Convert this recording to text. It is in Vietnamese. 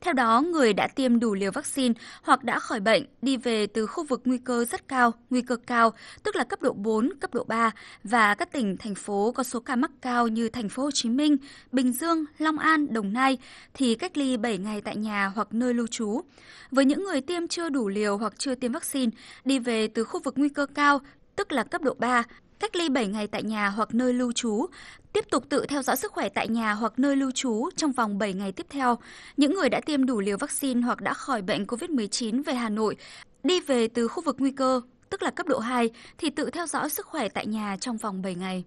Theo đó, người đã tiêm đủ liều vaccine hoặc đã khỏi bệnh đi về từ khu vực nguy cơ rất cao, nguy cơ cao, tức là cấp độ 4, cấp độ 3 và các tỉnh, thành phố có số ca mắc cao như thành phố Hồ Chí Minh, Bình Dương, Long An, Đồng Nai thì cách ly 7 ngày tại nhà hoặc nơi lưu trú. Với những người tiêm chưa đủ liều hoặc chưa tiêm vaccine, đi về từ khu vực nguy cơ cao, tức là cấp độ 3, cách ly 7 ngày tại nhà hoặc nơi lưu trú, tiếp tục tự theo dõi sức khỏe tại nhà hoặc nơi lưu trú trong vòng 7 ngày tiếp theo. Những người đã tiêm đủ liều vaccine hoặc đã khỏi bệnh COVID-19 về Hà Nội, đi về từ khu vực nguy cơ, tức là cấp độ 2, thì tự theo dõi sức khỏe tại nhà trong vòng 7 ngày.